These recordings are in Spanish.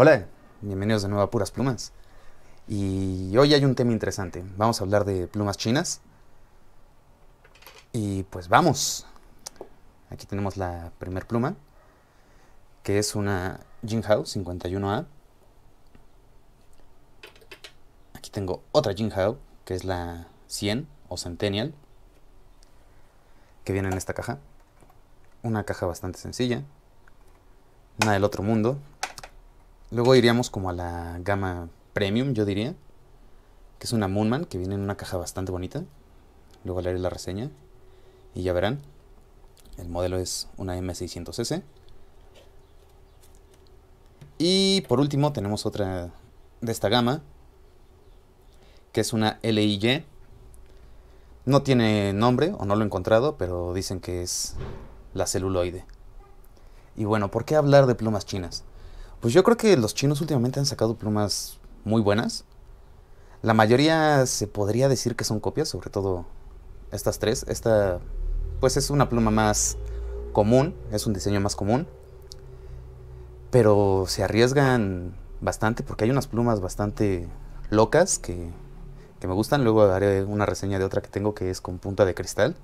Hola, bienvenidos de nuevo a Puras Plumas. Y hoy hay un tema interesante. Vamos a hablar de plumas chinas. Y pues vamos. Aquí tenemos la primer pluma, que es una Jinhao 51A. Aquí tengo otra Jinhao, que es la 100 o Centennial, que viene en esta caja. Una caja bastante sencilla. Una del otro mundo, Luego iríamos como a la gama premium, yo diría. Que es una Moonman, que viene en una caja bastante bonita. Luego leeré la reseña. Y ya verán. El modelo es una M600S. Y por último tenemos otra de esta gama. Que es una LIG. No tiene nombre o no lo he encontrado, pero dicen que es la celuloide. Y bueno, ¿por qué hablar de plumas chinas? Pues yo creo que los chinos últimamente han sacado plumas muy buenas. La mayoría se podría decir que son copias, sobre todo estas tres. Esta, pues es una pluma más común, es un diseño más común. Pero se arriesgan bastante porque hay unas plumas bastante locas que, que me gustan. Luego haré una reseña de otra que tengo que es con punta de cristal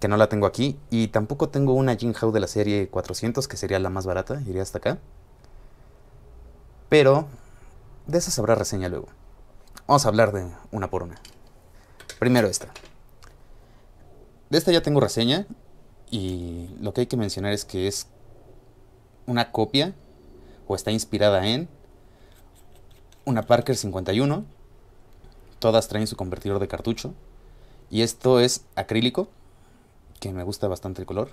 que no la tengo aquí. Y tampoco tengo una Jinhao de la serie 400, que sería la más barata, iría hasta acá. Pero de esas habrá reseña luego. Vamos a hablar de una por una. Primero esta. De esta ya tengo reseña y lo que hay que mencionar es que es una copia o está inspirada en una Parker 51. Todas traen su convertidor de cartucho. Y esto es acrílico, que me gusta bastante el color.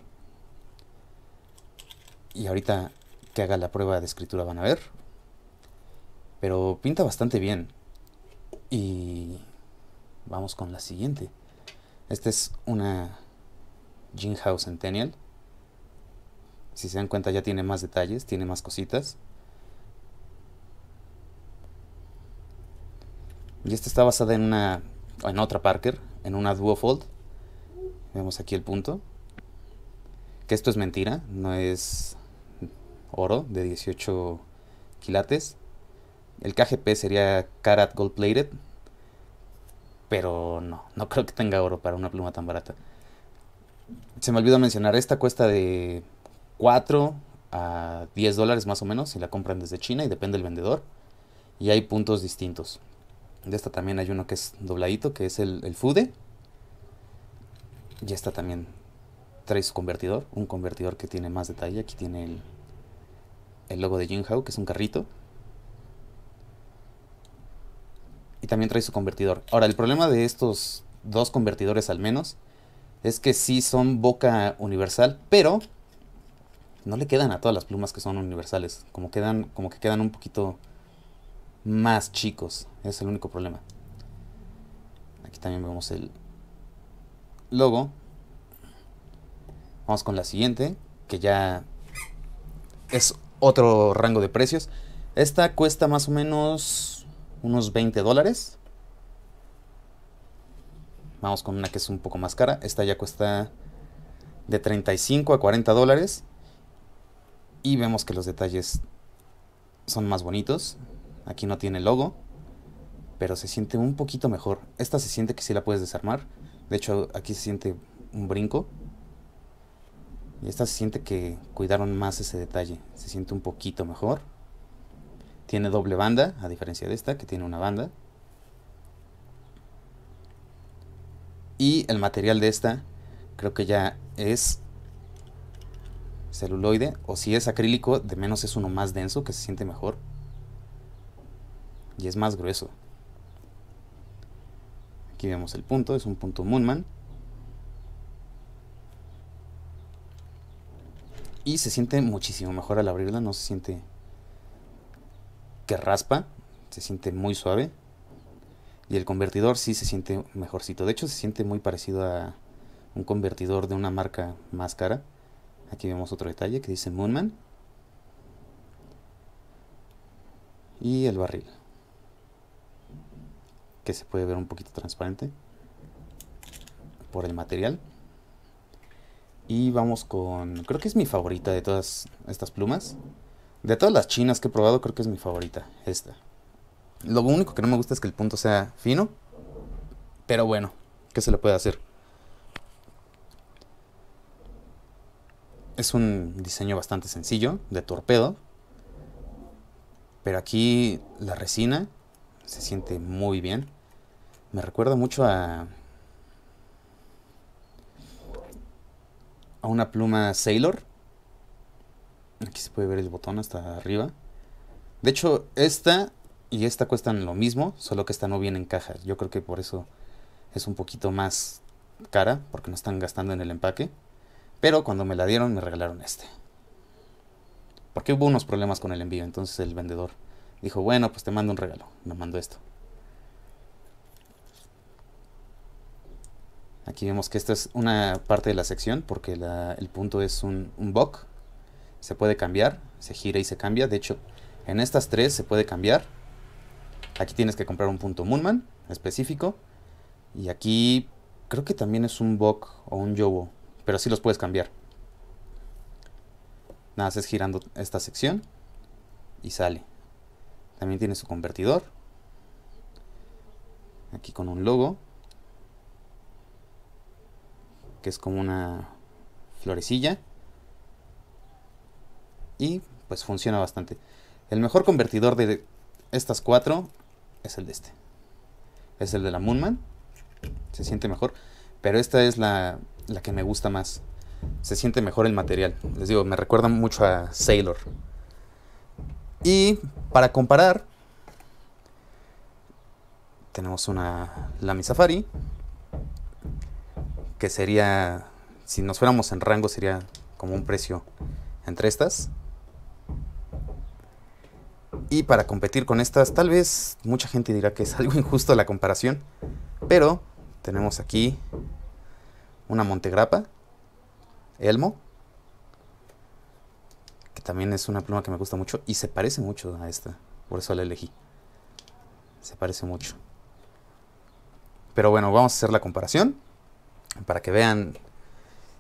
Y ahorita que haga la prueba de escritura van a ver. Pero pinta bastante bien. Y vamos con la siguiente. Esta es una house Centennial. Si se dan cuenta ya tiene más detalles, tiene más cositas. Y esta está basada en una en otra Parker, en una Duofold. Vemos aquí el punto. Que esto es mentira, no es oro de 18 quilates. El KGP sería Karat Gold Plated. Pero no, no creo que tenga oro para una pluma tan barata. Se me olvidó mencionar, esta cuesta de 4 a 10 dólares más o menos si la compran desde China y depende del vendedor. Y hay puntos distintos. De esta también hay uno que es dobladito, que es el, el FUDE. Y esta también trae su convertidor, un convertidor que tiene más detalle. Aquí tiene el, el logo de Jinhao, que es un carrito. y también trae su convertidor. Ahora, el problema de estos dos convertidores al menos es que sí son boca universal, pero no le quedan a todas las plumas que son universales, como quedan como que quedan un poquito más chicos, es el único problema. Aquí también vemos el logo. Vamos con la siguiente, que ya es otro rango de precios. Esta cuesta más o menos unos 20 dólares. Vamos con una que es un poco más cara. Esta ya cuesta de 35 a 40 dólares. Y vemos que los detalles son más bonitos. Aquí no tiene logo. Pero se siente un poquito mejor. Esta se siente que sí la puedes desarmar. De hecho, aquí se siente un brinco. Y esta se siente que cuidaron más ese detalle. Se siente un poquito mejor. Tiene doble banda, a diferencia de esta, que tiene una banda. Y el material de esta creo que ya es celuloide. O si es acrílico, de menos es uno más denso, que se siente mejor. Y es más grueso. Aquí vemos el punto, es un punto Moonman. Y se siente muchísimo mejor al abrirla, no se siente raspa, se siente muy suave. Y el convertidor sí se siente mejorcito. De hecho, se siente muy parecido a un convertidor de una marca más cara. Aquí vemos otro detalle que dice Moonman. Y el barril. Que se puede ver un poquito transparente por el material. Y vamos con, creo que es mi favorita de todas estas plumas. De todas las chinas que he probado, creo que es mi favorita, esta. Lo único que no me gusta es que el punto sea fino. Pero bueno, ¿qué se le puede hacer? Es un diseño bastante sencillo, de torpedo. Pero aquí la resina se siente muy bien. Me recuerda mucho a... A una pluma Sailor Aquí se puede ver el botón hasta arriba. De hecho, esta y esta cuestan lo mismo, solo que esta no viene en caja. Yo creo que por eso es un poquito más cara, porque no están gastando en el empaque. Pero cuando me la dieron, me regalaron este. Porque hubo unos problemas con el envío, entonces el vendedor dijo, bueno, pues te mando un regalo. Me mando esto. Aquí vemos que esta es una parte de la sección, porque el punto es un, un se puede cambiar, se gira y se cambia. De hecho, en estas tres se puede cambiar. Aquí tienes que comprar un punto Moonman específico. Y aquí creo que también es un Bok o un Yobo, pero sí los puedes cambiar. Nada, haces girando esta sección y sale. También tiene su convertidor. Aquí con un logo. Que es como una florecilla. Y pues funciona bastante. El mejor convertidor de estas cuatro es el de este. Es el de la Moonman. Se siente mejor. Pero esta es la, la que me gusta más. Se siente mejor el material. Les digo, me recuerda mucho a Sailor. Y para comparar, tenemos una Lamy Safari, que sería, si nos fuéramos en rango, sería como un precio entre estas y para competir con estas, tal vez mucha gente dirá que es algo injusto la comparación, pero tenemos aquí una Montegrapa, Elmo, que también es una pluma que me gusta mucho y se parece mucho a esta, por eso la elegí. Se parece mucho. Pero bueno, vamos a hacer la comparación para que vean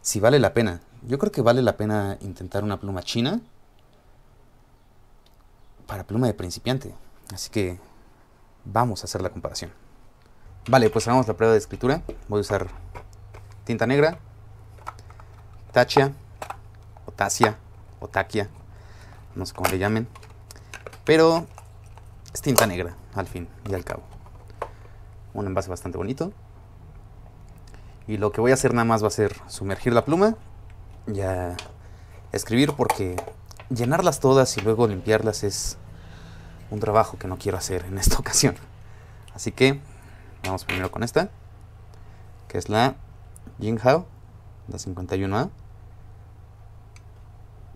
si vale la pena. Yo creo que vale la pena intentar una pluma china para pluma de principiante. Así que vamos a hacer la comparación. Vale, pues hagamos la prueba de escritura. Voy a usar tinta negra, tachia, o tasia, o taquia, no sé cómo le llamen. Pero es tinta negra, al fin y al cabo. Un envase bastante bonito. Y lo que voy a hacer nada más va a ser sumergir la pluma y escribir porque llenarlas todas y luego limpiarlas es un trabajo que no quiero hacer en esta ocasión. Así que vamos primero con esta, que es la Jinghao, la 51A.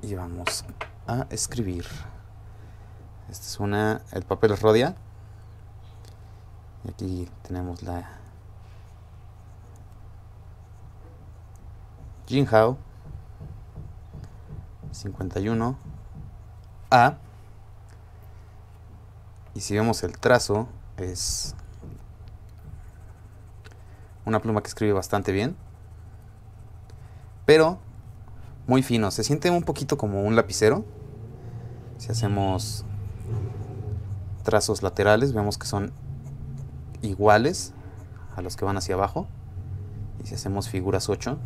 Y vamos a escribir. Esta es una, el papel es rodia. Y aquí tenemos la Jinghao 51 A. Y si vemos el trazo, es una pluma que escribe bastante bien. Pero muy fino. Se siente un poquito como un lapicero. Si hacemos trazos laterales, vemos que son iguales a los que van hacia abajo. Y si hacemos figuras 8,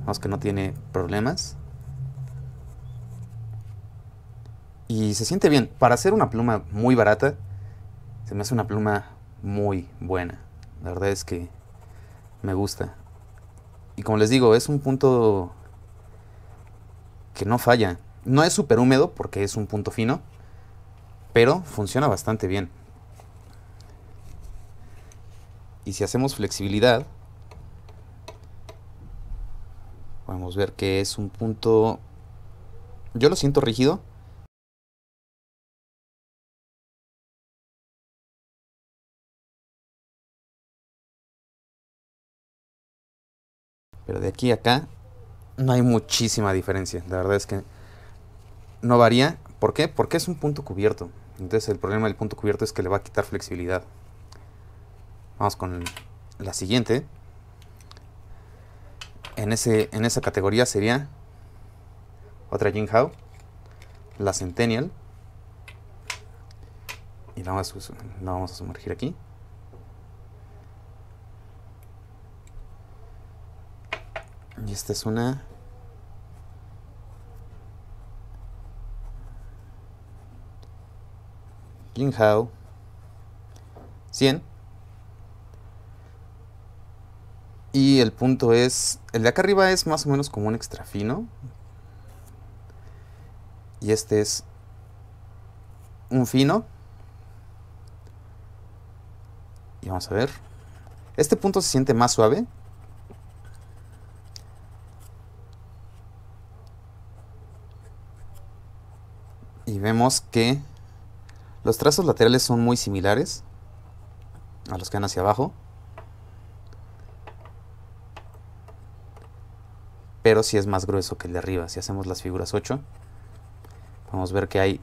vemos que no tiene problemas. Y se siente bien. Para hacer una pluma muy barata, se me hace una pluma muy buena. La verdad es que me gusta. Y como les digo, es un punto que no falla. No es súper húmedo porque es un punto fino, pero funciona bastante bien. Y si hacemos flexibilidad, podemos ver que es un punto... Yo lo siento rígido, Pero de aquí a acá no hay muchísima diferencia. La verdad es que no varía. ¿Por qué? Porque es un punto cubierto. Entonces el problema del punto cubierto es que le va a quitar flexibilidad. Vamos con la siguiente. En, ese, en esa categoría sería otra Jinhao, la Centennial. Y la vamos a sumergir aquí. Esta es una... Jinghao. 100. Y el punto es, el de acá arriba es más o menos como un extra fino. Y este es un fino. Y vamos a ver. Este punto se siente más suave, vemos que los trazos laterales son muy similares a los que van hacia abajo. Pero si es más grueso que el de arriba. Si hacemos las figuras 8, podemos ver que hay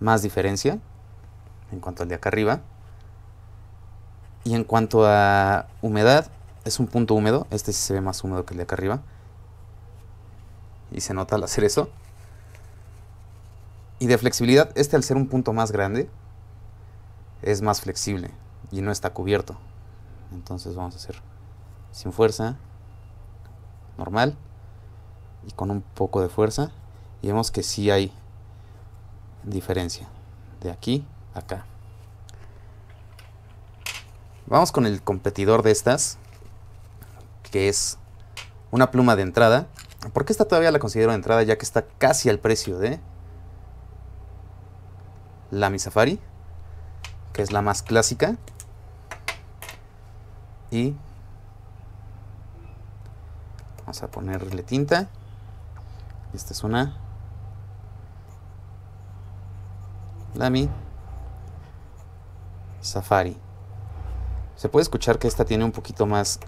más diferencia en cuanto al de acá arriba. Y en cuanto a humedad, es un punto húmedo. Este sí se ve más húmedo que el de acá arriba. Y se nota al hacer eso. Y de flexibilidad, este al ser un punto más grande, es más flexible y no está cubierto. Entonces vamos a hacer sin fuerza, normal, y con un poco de fuerza. Y vemos que sí hay diferencia de aquí a acá. Vamos con el competidor de estas, que es una pluma de entrada. porque esta todavía la considero de entrada ya que está casi al precio de Lamy Safari, que es la más clásica. Y vamos a ponerle tinta. Esta es una Lamy Safari. Se puede escuchar que esta tiene un poquito más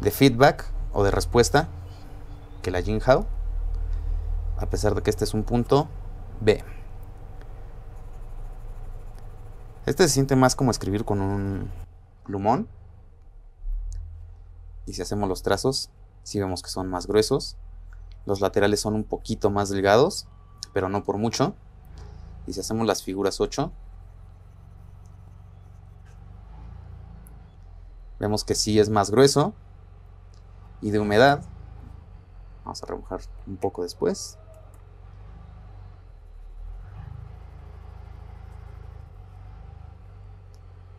de feedback o de respuesta que la Jinhao, a pesar de que este es un punto B. Este se siente más como escribir con un plumón. Y si hacemos los trazos, si sí vemos que son más gruesos. Los laterales son un poquito más delgados, pero no por mucho. Y si hacemos las figuras 8, vemos que sí es más grueso. Y de humedad, vamos a remojar un poco después.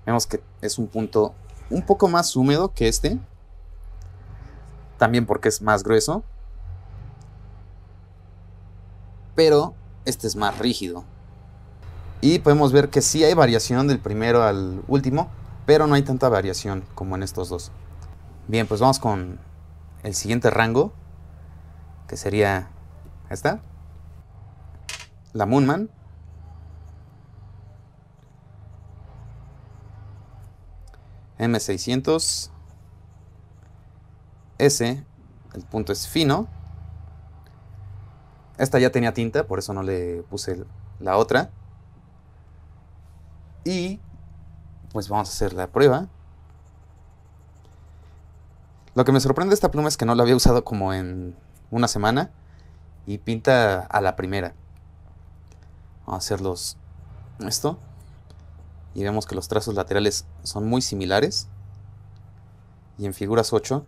Vemos que es un punto un poco más húmedo que este. También porque es más grueso. Pero este es más rígido. Y podemos ver que sí hay variación del primero al último, pero no hay tanta variación como en estos dos. Bien, pues vamos con el siguiente rango, que sería esta, la Moonman. M600, S, el punto es fino. Esta ya tenía tinta, por eso no le puse la otra. Y pues vamos a hacer la prueba. Lo que me sorprende de esta pluma es que no la había usado como en una semana y pinta a la primera. Vamos a hacerlos esto y vemos que los trazos laterales son muy similares. Y en figuras 8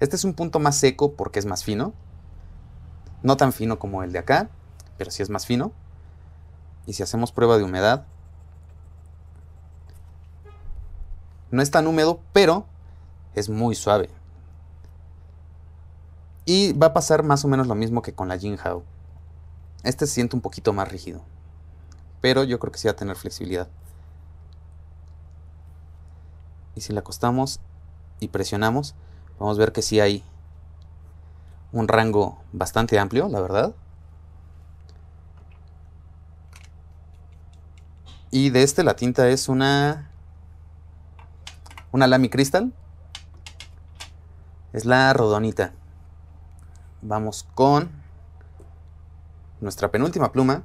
Este es un punto más seco porque es más fino. No tan fino como el de acá, pero sí es más fino. Y si hacemos prueba de humedad, no es tan húmedo, pero es muy suave. Y va a pasar más o menos lo mismo que con la Jinhao. Este se siente un poquito más rígido, pero yo creo que sí va a tener flexibilidad. Y si la acostamos y presionamos, vamos a ver que sí hay un rango bastante amplio, la verdad. Y de este la tinta es una una Lamy Crystal. Es la rodonita. Vamos con nuestra penúltima pluma,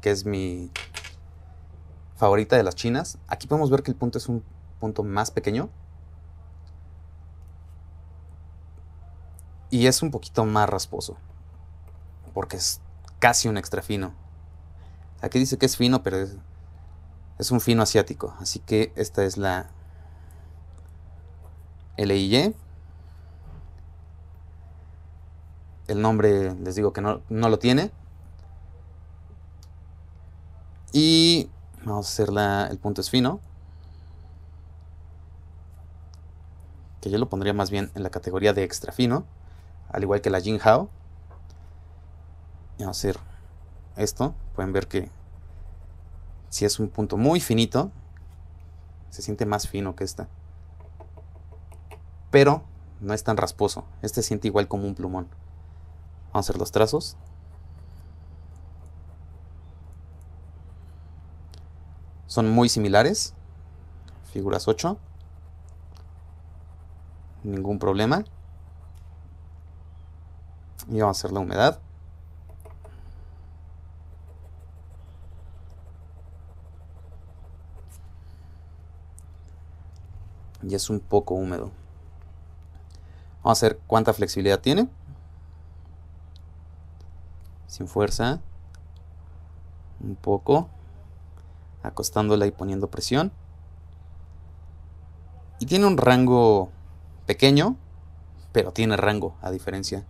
que es mi favorita de las chinas. Aquí podemos ver que el punto es un punto más pequeño. Y es un poquito más rasposo, porque es casi un extra fino. Aquí dice que es fino, pero es, un fino asiático. Así que esta es la LIY El nombre les digo que no, lo tiene. Y vamos a hacer el punto es fino. Que yo lo pondría más bien en la categoría de extra fino. Al igual que la Hao Y vamos a hacer esto. Pueden ver que si es un punto muy finito, se siente más fino que esta. Pero no es tan rasposo. Este siente igual como un plumón. Vamos a hacer los trazos. Son muy similares. Figuras 8. Ningún problema. Y vamos a hacer la humedad. Y es un poco húmedo. Vamos a ver cuánta flexibilidad tiene sin fuerza, un poco, acostándola y poniendo presión. Y tiene un rango pequeño, pero tiene rango, a diferencia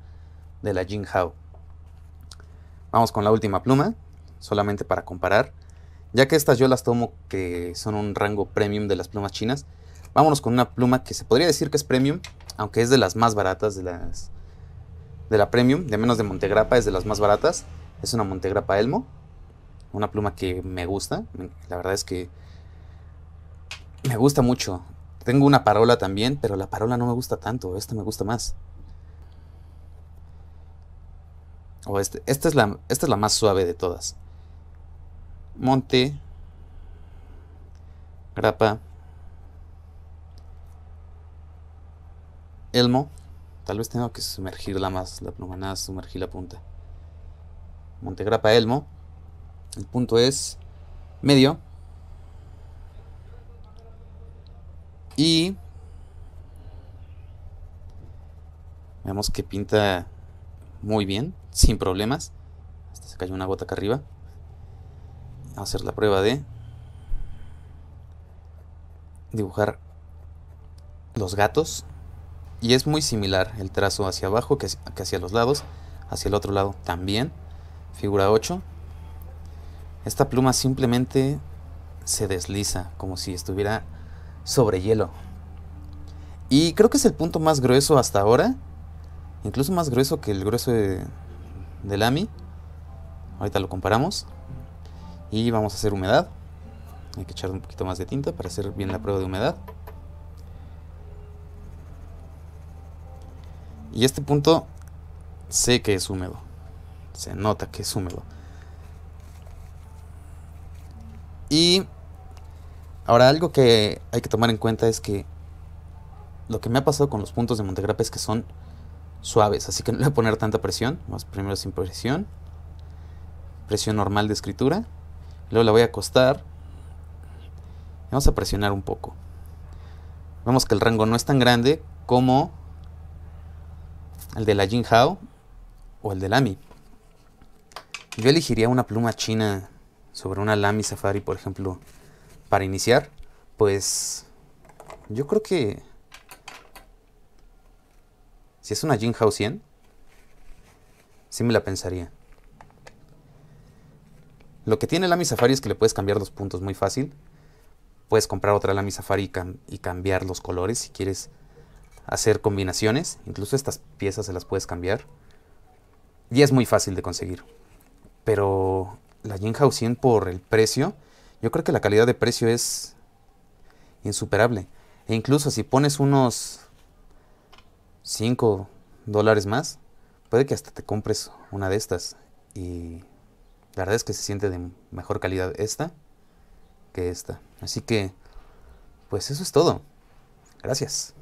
de la Jin Hao. Vamos con la última pluma, solamente para comparar. Ya que estas yo las tomo que son un rango premium de las plumas chinas, vámonos con una pluma que se podría decir que es premium, aunque es de las más baratas de las de la Premium, de menos de Montegrappa, es de las más baratas. Es una Montegrappa Elmo, una pluma que me gusta. La verdad es que me gusta mucho. Tengo una parola también, pero la parola no me gusta tanto. Esta me gusta más. O este, esta, es la, esta es la más suave de todas. Monte. Grapa. Elmo. Tal vez tengo que sumergirla más, la pluma, nada, sumergí la punta. Montegrapa Elmo. El punto es medio. Y vemos que pinta muy bien, sin problemas. Hasta se cayó una gota acá arriba. Vamos a hacer la prueba de dibujar los gatos y es muy similar el trazo hacia abajo que, hacia los lados, hacia el otro lado también, figura 8. Esta pluma simplemente se desliza como si estuviera sobre hielo. Y creo que es el punto más grueso hasta ahora, incluso más grueso que el grueso de, del AMI. Ahorita lo comparamos. Y vamos a hacer humedad. Hay que echar un poquito más de tinta para hacer bien la prueba de humedad. Y este punto sé que es húmedo. Se nota que es húmedo. Y ahora algo que hay que tomar en cuenta es que lo que me ha pasado con los puntos de Montegrappa es que son suaves, así que no le voy a poner tanta presión. Más primero sin presión. Presión normal de escritura. Luego la voy a acostar. Vamos a presionar un poco. Vemos que el rango no es tan grande como ¿El de la Hao o el de Lamy? Yo elegiría una pluma china sobre una Lamy Safari, por ejemplo, para iniciar. Pues yo creo que si es una Hao 100, sí me la pensaría. Lo que tiene Lamy Safari es que le puedes cambiar los puntos muy fácil. Puedes comprar otra Lamy Safari y cambiar los colores si quieres hacer combinaciones, incluso estas piezas se las puedes cambiar. Y es muy fácil de conseguir. Pero la Jinhao 100 por el precio, yo creo que la calidad de precio es insuperable. E incluso si pones unos 5 dólares más, puede que hasta te compres una de estas. Y la verdad es que se siente de mejor calidad esta que esta. Así que, pues eso es todo. Gracias.